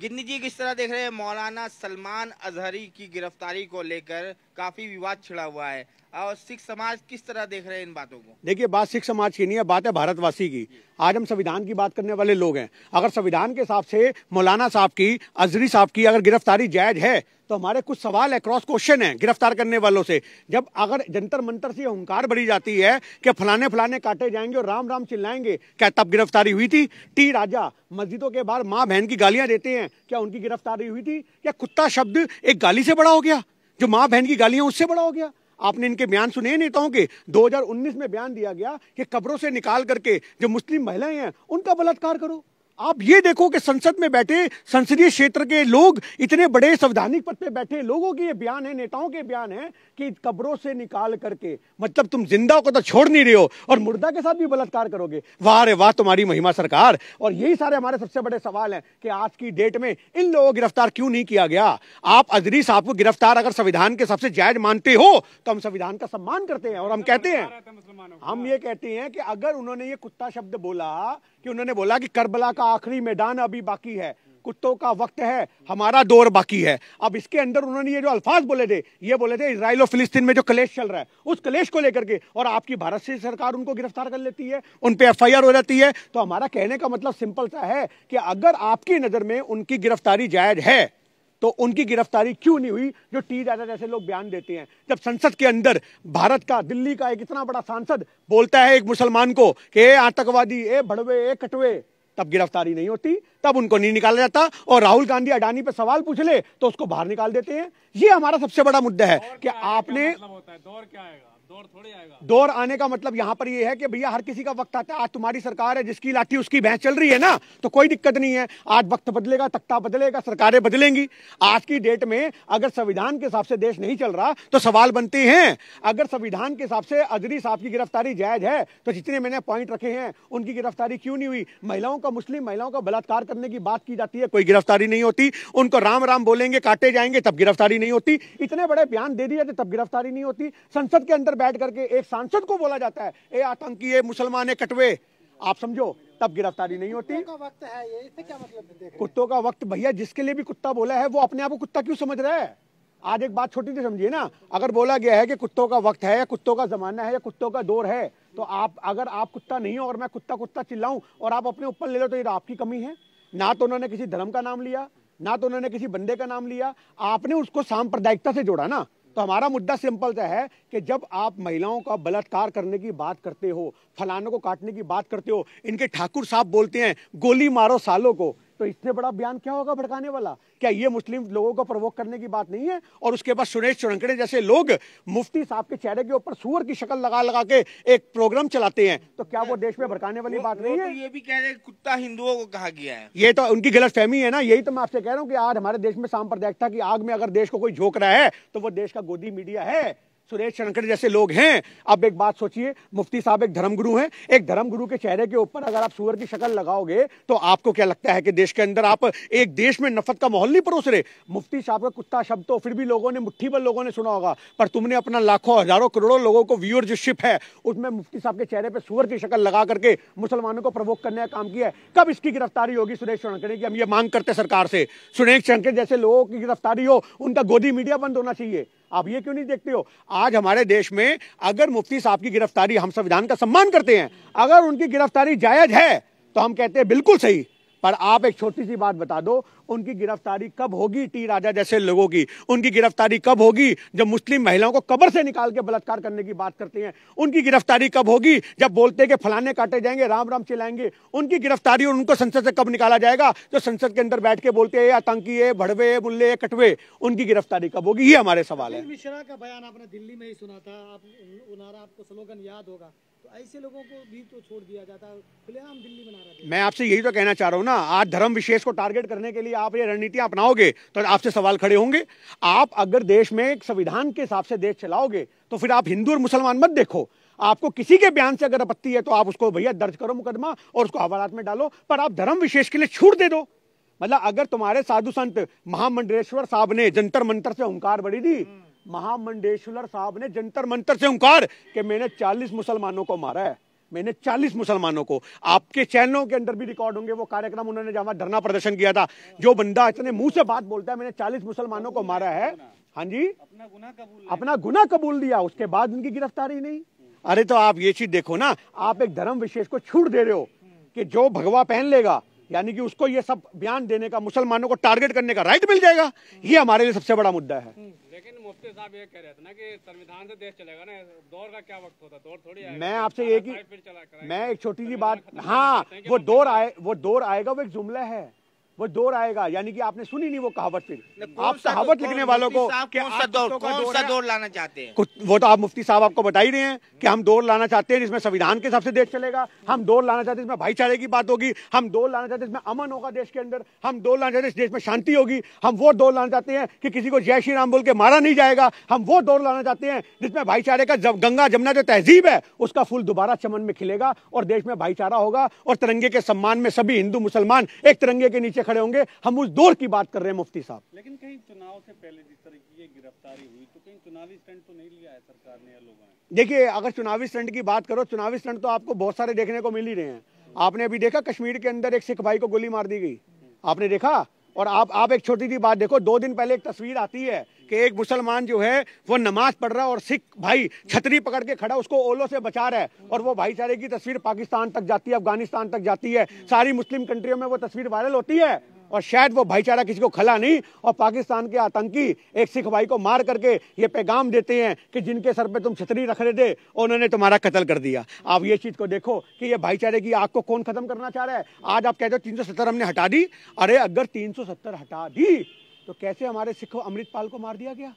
गिन्नी जी किस तरह देख रहे हैं मौलाना सलमान अजहरी की गिरफ्तारी को लेकर काफी विवाद छिड़ा हुआ है और सिख समाज किस तरह देख रहे हैं इन बातों को देखिए बात सिख समाज की नहीं है बात है भारतवासी की आज हम संविधान की बात करने वाले लोग हैं अगर संविधान के हिसाब से मौलाना साहब की अजहरी साहब की अगर गिरफ्तारी जायज है तो हमारे कुछ सवाल है क्रॉस क्वेश्चन है गिरफ्तार करने वालों से जब अगर जंतर मंतर से हंकार बढ़ी जाती है कि फलाने फलाने काटे जाएंगे और राम राम चिल्लाएंगे क्या तब गिरफ्तारी हुई थी टी राजा मस्जिदों के बाहर माँ बहन की गालियां देते हैं क्या उनकी गिरफ्तारी हुई थी क्या कुत्ता शब्द एक गाली से बड़ा हो गया जो माँ बहन की गालियां उससे बड़ा हो गया आपने इनके बयान सुने नेताओं के 2019 में बयान दिया गया कि कब्रों से निकाल करके जो मुस्लिम महिलाएं हैं उनका बलात्कार करो आप ये देखो कि संसद में बैठे संसदीय क्षेत्र के लोग इतने बड़े संवैधानिक पद पे बैठे लोगों के ये बयान है नेताओं के बयान है कि कब्रों से निकाल करके मतलब तुम जिंदा को तो छोड़ नहीं रहे हो और मुर्दा के साथ भी बलात्कार करोगे वाह रे वाह तुम्हारी महिमा सरकार और यही सारे हमारे सबसे बड़े सवाल हैं कि आज की डेट में इन लोगों को गिरफ्तार क्यों नहीं किया गया आप अजरी साहब को गिरफ्तार अगर संविधान के सबसे जायज मानते हो तो हम संविधान का सम्मान करते हैं और हम कहते हैं हम ये कहते हैं कि अगर उन्होंने ये कुत्ता शब्द बोला कि उन्होंने बोला कि करबला का आखिरी मैदान अभी बाकी है कुत्तों का वक्त है हमारा दौर बाकी है अब इसके अंदर उन्होंने ये जो अल्फाज बोले थे ये बोले थे इसराइल और फिलिस्तीन में जो कलेश चल रहा है उस कलेश को लेकर के और आपकी भारत से सरकार उनको गिरफ्तार कर लेती है उन पर एफ हो जाती है तो हमारा कहने का मतलब सिंपल सा है कि अगर आपकी नज़र में उनकी गिरफ्तारी जायज़ है तो उनकी गिरफ्तारी क्यों नहीं हुई जो टी डाटा जैसे लोग बयान देते हैं जब संसद के अंदर भारत का दिल्ली का एक इतना बड़ा सांसद बोलता है एक मुसलमान को कि ए आतंकवादी ए भड़वे ए कटवे तब गिरफ्तारी नहीं होती तब उनको नहीं निकाला जाता और राहुल गांधी अडानी पे सवाल पूछ ले तो उसको बाहर निकाल देते हैं ये हमारा सबसे बड़ा मुद्दा है कि आपने मतलब होता है दौर क्या आएगा दौर थोड़ी आएगा दौर आने का मतलब यहाँ पर ये यह है कि भैया हर किसी का वक्त आता है आज तुम्हारी सरकार है जिसकी लाठी उसकी भैंस चल रही है ना तो कोई दिक्कत नहीं है आज वक्त बदलेगा तख्ता बदलेगा सरकारें बदलेंगी आज की डेट में अगर संविधान के हिसाब से देश नहीं चल रहा तो सवाल बनते हैं अगर संविधान के हिसाब से अजरी साहब की गिरफ्तारी जायज है तो जितने मैंने पॉइंट रखे हैं उनकी गिरफ्तारी क्यों नहीं हुई महिलाओं का मुस्लिम महिलाओं का बलात्कार करने की बात की जाती है कोई गिरफ्तारी नहीं होती उनको राम राम बोलेंगे काटे जाएंगे तब गिरफ्तारी नहीं होती इतने बड़े बयान दे दिए थे तब गिरफ्तारी नहीं होती संसद के अंदर बैठ करके एक सांसद को बोला जाता है ये आतंकी ये मुसलमान है कटवे आप समझो तब गिरफ्तारी नहीं होती का वक्त है ये इससे क्या मतलब कुत्तों का वक्त भैया जिसके लिए भी कुत्ता बोला है वो अपने आप को कुत्ता क्यों समझ रहा है आज एक बात छोटी सी समझिए ना अगर बोला गया है कि कुत्तों का वक्त है या कुत्तों का जमाना है या कुत्तों का दौर है तो आप अगर आप कुत्ता नहीं हो और मैं कुत्ता कुत्ता चिल्लाऊं और आप अपने ऊपर ले लो तो ये तो आपकी कमी है ना तो उन्होंने किसी धर्म का नाम लिया ना तो उन्होंने किसी बंदे का नाम लिया आपने उसको सांप्रदायिकता से जोड़ा ना तो हमारा मुद्दा सिंपल सा है कि जब आप महिलाओं का बलात्कार करने की बात करते हो फलानों को काटने की बात करते हो इनके ठाकुर साहब बोलते हैं गोली मारो सालों को तो इससे बड़ा बयान क्या होगा भड़काने वाला क्या ये मुस्लिम लोगों को प्रवोक करने की बात नहीं है और उसके बाद सुरेश चुनकड़े जैसे लोग मुफ्ती साहब के चेहरे के ऊपर सुअर की शक्ल लगा लगा के एक प्रोग्राम चलाते हैं तो क्या वो देश में भड़काने वाली बात नहीं है तो ये भी कह रहे कुत्ता हिंदुओं को कहा गया है ये तो उनकी गलत फहमी है ना यही तो मैं आपसे कह रहा हूँ की आज हमारे देश में सांप्रदायिकता की आग में अगर देश को कोई झोंक रहा है तो वो देश का गोदी मीडिया है सुरेश शंकर जैसे लोग हैं अब एक बात सोचिए मुफ्ती साहब एक धर्मगुरु हैं एक धर्मगुरु के चेहरे के ऊपर अगर आप सुअर की शक्ल लगाओगे तो आपको क्या लगता है कि देश के अंदर आप एक देश में नफरत का माहौल नहीं परोस रहे मुफ्ती साहब का कुत्ता शब्द तो फिर भी लोगों ने मुठ्ठी पर लोगों ने सुना होगा पर तुमने अपना लाखों हजारों करोड़ों लोगों को व्यूअर जो शिप है उसमें मुफ्ती साहब के चेहरे पर सुअर की शक्ल लगा करके मुसलमानों को प्रवोक करने का काम किया है कब इसकी गिरफ्तारी होगी सुरेश शंकर की हम ये मांग करते सरकार से सुरेश शंकर जैसे लोगों की गिरफ्तारी हो उनका गोदी मीडिया बंद होना चाहिए आप ये क्यों नहीं देखते हो आज हमारे देश में अगर मुफ्ती साहब की गिरफ्तारी हम संविधान का सम्मान करते हैं अगर उनकी गिरफ्तारी जायज है तो हम कहते हैं बिल्कुल सही पर आप एक छोटी सी बात बता दो उनकी गिरफ्तारी कब होगी टी राजा जैसे लोगों की उनकी गिरफ्तारी कब होगी जब मुस्लिम महिलाओं को कब्र से निकाल के बलात्कार करने की बात करते हैं उनकी गिरफ्तारी कब होगी जब बोलते कि फलाने काटे जाएंगे राम राम चिल्लाएंगे उनकी गिरफ्तारी और उनको संसद से कब निकाला जाएगा जो संसद के अंदर बैठ के बोलते हैं आतंकी है भड़वे मुल्ले कटवे उनकी गिरफ्तारी कब होगी ये हमारे सवाल है मिश्रा का बयान आपने दिल्ली में ही सुना था आपको स्लोगन याद होगा ऐसे लोगों को भी तो छोड़ दिया जाता खुलेआम दिल्ली बना रहा मैं आपसे यही तो कहना चाह रहा हूँ ना आज धर्म विशेष को टारगेट करने के लिए आप ये रणनीति अपनाओगे तो आपसे सवाल खड़े होंगे आप अगर देश में एक संविधान के हिसाब से देश चलाओगे तो फिर आप हिंदू और मुसलमान मत देखो आपको किसी के बयान से अगर आपत्ति है तो आप उसको भैया दर्ज करो मुकदमा और उसको हवालात में डालो पर आप धर्म विशेष के लिए छूट दे दो मतलब अगर तुम्हारे साधु संत महामंडलेश्वर साहब ने जंतर मंतर से हंकार बड़ी दी महामंडेश्वर साहब ने जंतर मंतर से हुंकार कि मैंने 40 मुसलमानों को मारा है मैंने 40 मुसलमानों को आपके चैनलों के अंदर भी रिकॉर्ड होंगे वो कार्यक्रम उन्होंने जहां धरना प्रदर्शन किया था जो बंदा इतने मुंह से बात बोलता है मैंने 40 मुसलमानों को मारा है हाँ जी अपना गुना कबूल अपना गुना कबूल दिया उसके बाद उनकी गिरफ्तारी नहीं अरे तो आप ये चीज देखो ना आप एक धर्म विशेष को छूट दे रहे हो कि जो भगवा पहन लेगा यानी कि उसको ये सब बयान देने का मुसलमानों को टारगेट करने का राइट मिल जाएगा ये हमारे लिए सबसे बड़ा मुद्दा है लेकिन मुफ्ती साहब ये कह रहे थे ना कि संविधान से देश चलेगा ना दौर का क्या वक्त होता दौर थोड़ी मैं आपसे एक ही मैं एक छोटी सी बात हाँ वो दौर आए वो दौर आएगा वो एक जुमला है वो दौर आएगा यानी कि आपने सुनी नहीं वो कहावत फिर आप कहावत लिखने वालों को कौन सा दौर कौन सा दौर लाना चाहते हैं कुछ वो तो आप मुफ्ती साहब आपको बता ही रहे हैं कि हम दौर लाना चाहते हैं जिसमें संविधान के हिसाब से देश चलेगा हम दौर लाना चाहते हैं इसमें भाईचारे की बात होगी हम दौर लाना चाहते हैं इसमें अमन होगा देश के अंदर हम दौर लाना चाहते हैं देश में शांति होगी हम वो दौर लाना चाहते हैं कि किसी को जय श्री राम बोल के मारा नहीं जाएगा हम वो दौर लाना चाहते हैं जिसमें भाईचारे का जब गंगा जमुना जो तहजीब है उसका फूल दोबारा चमन में खिलेगा और देश में भाईचारा होगा और तिरंगे के सम्मान में सभी हिंदू मुसलमान एक तिरंगे के नीचे खड़े होंगे हम उस दौर की बात कर रहे हैं मुफ्ती साहब लेकिन कहीं चुनाव से पहले जिस तरह की गिरफ्तारी हुई तो कहीं चुनावी स्टंट तो नहीं लिया है सरकार ने लोगों देखिए अगर चुनावी स्टंट की बात करो चुनावी स्टंट तो आपको बहुत सारे देखने को मिल ही रहे हैं आपने अभी देखा कश्मीर के अंदर एक सिख भाई को गोली मार दी गई आपने देखा और आप आप एक छोटी सी बात देखो दो दिन पहले एक तस्वीर आती है कि एक मुसलमान जो है वो नमाज पढ़ रहा है और सिख भाई छतरी पकड़ के खड़ा उसको ओलो से बचा रहा है और वो भाईचारे की तस्वीर पाकिस्तान तक जाती है अफगानिस्तान तक जाती है सारी मुस्लिम कंट्रियों में वो तस्वीर वायरल होती है और शायद वो भाईचारा किसी को खला नहीं और पाकिस्तान के आतंकी एक सिख भाई को मार करके ये पैगाम देते हैं कि जिनके सर पे तुम छतरी रख रहे थे उन्होंने तुम्हारा कत्ल कर दिया आप ये चीज़ को देखो कि ये भाईचारे की आग को कौन ख़त्म करना चाह रहा है आज आप कहते हो तीन सौ सत्तर हमने हटा दी अरे अगर तीन सत्तर हटा दी तो कैसे हमारे सिख अमृतपाल को मार दिया गया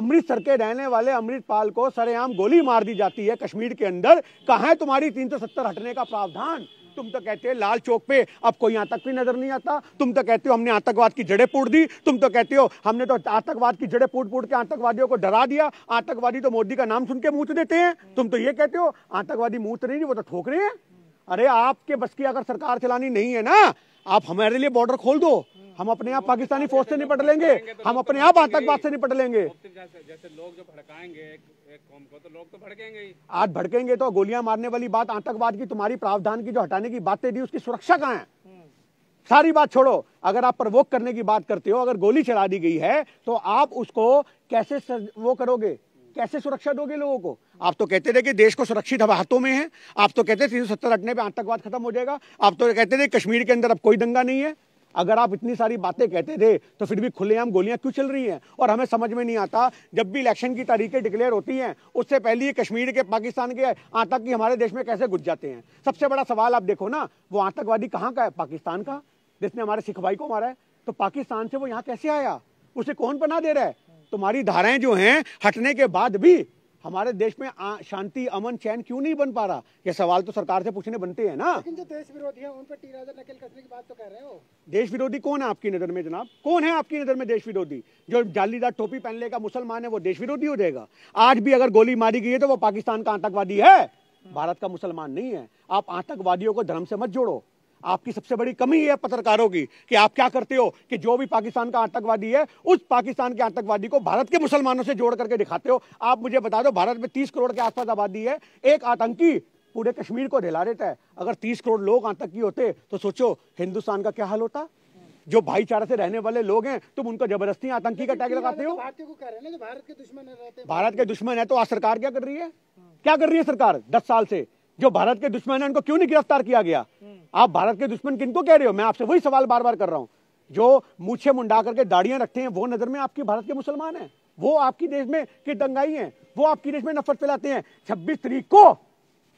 अमृतसर के रहने वाले अमृतपाल को सरेआम गोली मार दी जाती है कश्मीर के अंदर कहा है तुम्हारी तीन सत्तर हटने का प्रावधान तुम तो कहते हो लाल चौक पे अब कोई आतंक भी नजर नहीं आता तुम तो कहते हो हमने आतंकवाद की जड़ें पूट दी तुम तो कहते हो हमने तो आतंकवाद की जड़ें पूट पूट के आतंकवादियों को डरा दिया आतंकवादी तो मोदी का नाम सुन के मुंह देते हैं तुम तो ये कहते हो आतंकवादी मुंह तो नहीं वो तो ठोक रहे हैं अरे आपके बस की अगर सरकार चलानी नहीं है ना आप हमारे लिए बॉर्डर खोल दो हम अपने आप पाकिस्तानी फोर्स से निपट लेंगे हम अपने आप आतंकवाद से निपट लेंगे जैसे लोग जो भड़काएंगे आज भड़केंगे तो गोलियां मारने वाली बात आतंकवाद की तुम्हारी प्रावधान की जो हटाने की बातें थी उसकी सुरक्षा कहाँ है सारी बात छोड़ो अगर आप प्रवोक करने की बात करते हो अगर गोली चला दी गई है तो आप उसको कैसे वो करोगे कैसे सुरक्षा दोगे लोगों को आप तो कहते थे कि देश को सुरक्षित हाथों में है आप तो कहते तीन सौ सत्तर हटने पर आतंकवाद खत्म हो जाएगा आप तो कहते थे कश्मीर के अंदर अब कोई दंगा नहीं है अगर आप इतनी सारी बातें कहते थे तो फिर भी खुलेआम गोलियां क्यों चल रही हैं और हमें समझ में नहीं आता जब भी इलेक्शन की तारीखें डिक्लेयर होती हैं उससे पहले ये कश्मीर के पाकिस्तान के आतंकी हमारे देश में कैसे घुस जाते हैं सबसे बड़ा सवाल आप देखो ना वो आतंकवादी कहाँ का है पाकिस्तान का जिसने हमारे सिख भाई को मारा है तो पाकिस्तान से वो यहाँ कैसे आया उसे कौन बना दे रहा है तुम्हारी धाराएं जो हैं हटने के बाद भी हमारे देश में शांति अमन चैन क्यों नहीं बन पा रहा ये सवाल तो सरकार से पूछने बनते हैं ना लेकिन जो देश विरोधी हैं उन पर टी नकेल कसने की बात तो कह रहे हो देश विरोधी कौन है आपकी नज़र में जनाब कौन है आपकी नज़र में देश विरोधी जो जालीदार टोपी पहन लेगा मुसलमान है वो देश विरोधी हो जाएगा आज भी अगर गोली मारी गई है तो वो पाकिस्तान का आतंकवादी है भारत का मुसलमान नहीं है आप आतंकवादियों को धर्म से मत जोड़ो आपकी सबसे बड़ी कमी है पत्रकारों की कि आप क्या करते हो कि जो भी पाकिस्तान का आतंकवादी है उस पाकिस्तान के आतंकवादी को भारत के मुसलमानों से जोड़ करके दिखाते हो आप मुझे बता दो भारत में तीस करोड़ के आसपास आबादी है एक आतंकी पूरे कश्मीर को ढिला देता है अगर तीस करोड़ लोग आतंकी होते तो सोचो हिंदुस्तान का क्या हाल होता जो भाईचारा से रहने वाले लोग हैं तुम उनको जबरदस्ती आतंकी का टैग लगाते हो भारत के दुश्मन है तो आज सरकार क्या कर रही है क्या कर रही है सरकार दस साल से जो भारत के दुश्मन है उनको क्यों नहीं गिरफ्तार किया गया हम्म। आप भारत के दुश्मन किनको कह रहे हो मैं आपसे वही सवाल बार बार कर रहा हूँ जो मूछे मुंडा करके दाढ़ियां रखते हैं वो नजर में आपके भारत के मुसलमान है वो आपकी देश में के दंगाई है वो आपकी देश में नफरत फैलाते हैं छब्बीस तरीक को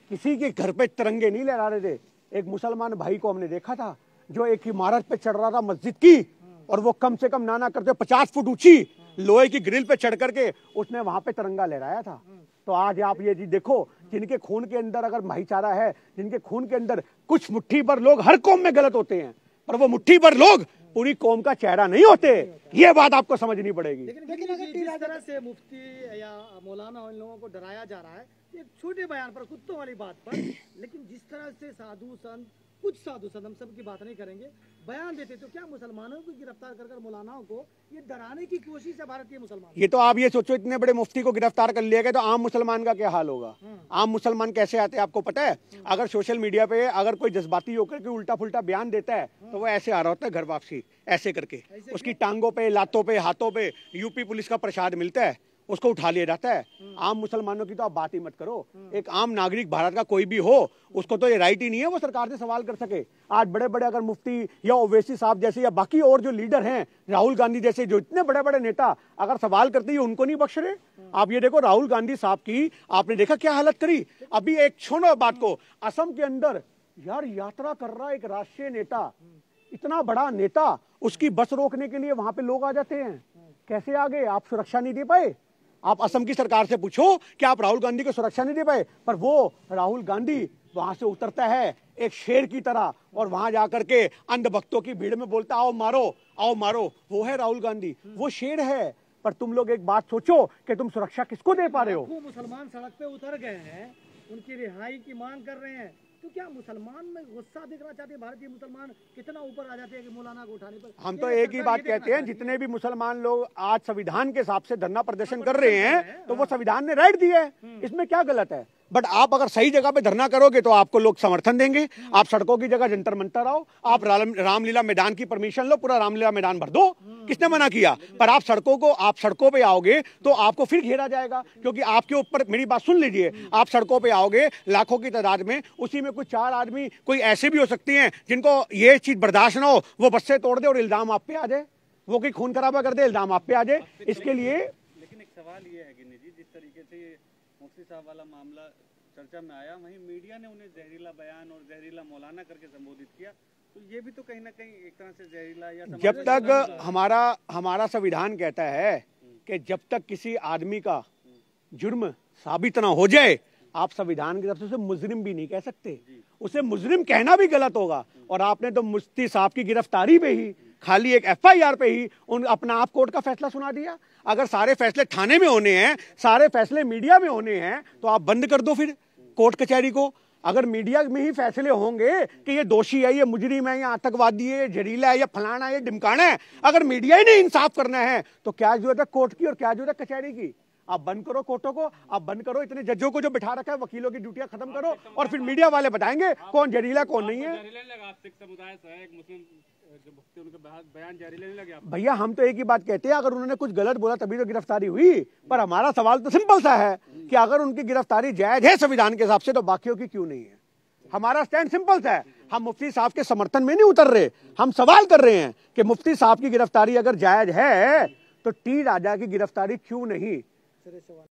किसी के घर पे तिरंगे नहीं लहरा रहे थे एक मुसलमान भाई को हमने देखा था जो एक इमारत पे चढ़ रहा था मस्जिद की हम्म। और वो कम से कम नाना करते पचास फुट ऊंची लोहे की ग्रिल पे चढ़ करके उसने वहां पे तिरंगा लहराया था हम्म। तो आज आप ये जी देखो जिनके खून के अंदर अगर भाईचारा है जिनके खून के अंदर कुछ मुट्ठी पर लोग हर कौम में गलत होते हैं पर वो मुट्ठी पर लोग पूरी कौम का चेहरा नहीं होते ये बात आपको समझनी पड़ेगी लेकिन अगर तरह से मुफ्ती या मौलाना इन लोगों को डराया जा रहा है एक छोटे बयान पर कुत्तों वाली बात पर लेकिन जिस तरह से साधु संत कुछ साधु सदम सब की बात नहीं करेंगे बयान देते तो क्या मुसलमानों को गिरफ्तार कर कर मौलानाओं को ये डराने की कोशिश है भारतीय मुसलमान ये तो आप ये सोचो इतने बड़े मुफ्ती को गिरफ्तार कर लिया गया तो आम मुसलमान का क्या हाल होगा हाँ। आम मुसलमान कैसे आते हैं आपको पता है हाँ। अगर सोशल मीडिया पे अगर कोई जज्बाती होकर के उल्टा फुलटा बयान देता है हाँ। तो वो ऐसे आ रहा होता है घर वापसी ऐसे करके उसकी टांगों पे लातों पे हाथों पे यूपी पुलिस का प्रसाद मिलता है उसको उठा लिया जाता है हम्म। आम मुसलमानों की तो आप बात ही मत करो हम्म। एक आम नागरिक भारत का कोई भी हो उसको तो ये राइट ही नहीं है वो सरकार से सवाल कर सके आज बड़े बड़े अगर मुफ्ती या ओवैसी साहब जैसे या बाकी और जो लीडर हैं राहुल गांधी जैसे जो इतने बड़े बड़े नेता अगर सवाल करते हैं उनको नहीं बख्श रहे हम्म। आप ये देखो राहुल गांधी साहब की आपने देखा क्या हालत करी अभी एक छोड़ो बात को असम के अंदर यार यात्रा कर रहा एक राष्ट्रीय नेता इतना बड़ा नेता उसकी बस रोकने के लिए वहां पे लोग आ जाते हैं कैसे आ गए आप सुरक्षा नहीं दे पाए आप असम की सरकार से पूछो कि आप राहुल गांधी को सुरक्षा नहीं दे पाए पर वो राहुल गांधी वहां से उतरता है एक शेर की तरह और वहां जाकर के अंध भक्तों की भीड़ में बोलता आओ मारो आओ मारो वो है राहुल गांधी वो शेर है पर तुम लोग एक बात सोचो कि तुम सुरक्षा किसको दे पा रहे हो मुसलमान सड़क पे उतर गए हैं उनकी रिहाई की मांग कर रहे हैं तो क्या मुसलमान में गुस्सा देखना चाहते हैं भारतीय मुसलमान कितना ऊपर आ जाते हैं कि मौलाना को उठाने पर हम तो एक ही बात कहते हैं जितने भी मुसलमान लोग आज संविधान के हिसाब से धरना प्रदर्शन कर रहे हैं तो वो हाँ। संविधान ने राइट दिया है हम्म। इसमें क्या गलत है बट आप अगर सही जगह पे धरना करोगे तो आपको लोग समर्थन देंगे आप सड़कों की जगह जंतर मंतर आओ आप राम, रामलीला मैदान की परमिशन लो पूरा रामलीला मैदान भर दो किसने मना किया पर आप सड़कों को आप सड़कों पे आओगे तो आपको फिर घेरा जाएगा क्योंकि आपके ऊपर मेरी बात सुन लीजिए आप सड़कों पे आओगे लाखों की तादाद में उसी में कुछ चार आदमी कोई ऐसे भी हो सकती हैं जिनको ये चीज बर्दाश्त ना हो वो बस से तोड़ दे और इल्जाम आप पे आ जाए वो कोई खून खराबा कर दे इल्जाम आप पे आ जाए इसके लिए लेकिन एक सवाल ये है जिस तरीके से बख्शी साहब वाला मामला चर्चा में आया वहीं मीडिया ने उन्हें जहरीला बयान और जहरीला मौलाना करके संबोधित किया तो ये भी तो कहीं ना कहीं एक तरह से जहरीला या जब तक हमारा हमारा संविधान कहता है कि जब तक किसी आदमी का जुर्म साबित ना हो जाए आप संविधान की तरफ से उसे मुजरिम भी नहीं कह सकते उसे मुजरिम कहना भी गलत होगा और आपने तो मुफ्ती साहब की गिरफ्तारी पे ही खाली एक एफआईआर पे ही उन अपना आप कोर्ट का फैसला सुना दिया अगर सारे फैसले थाने में होने हैं सारे फैसले मीडिया में होने हैं तो आप बंद कर दो फिर कोर्ट कचहरी को अगर मीडिया में ही फैसले होंगे कि ये दोषी है ये मुजरिम है या आतंकवादी है जहरीला है या फलाना है ये डिमकाना है अगर मीडिया ही नहीं इंसाफ करना है तो क्या जरूरत है कोर्ट की और क्या जरूरत है कचहरी की आप बंद करो कोर्टों को आप बंद करो इतने जजों को जो बिठा रखा है वकीलों की ड्यूटियां खत्म करो और फिर मीडिया वाले बताएंगे कौन जहरीला कौन नहीं है भैया हम तो एक ही बात कहते हैं अगर उन्होंने कुछ गलत बोला तभी तो गिरफ्तारी हुई पर हमारा सवाल तो सिंपल सा है कि अगर उनकी गिरफ्तारी जायज है संविधान के हिसाब से तो बाकियों की क्यों नहीं है हमारा स्टैंड सिंपल है हम मुफ्ती साहब के समर्थन में नहीं उतर रहे हम सवाल कर रहे हैं कि मुफ्ती साहब की गिरफ्तारी अगर जायज है तो टी राजा की गिरफ्तारी क्यों नहीं Teresa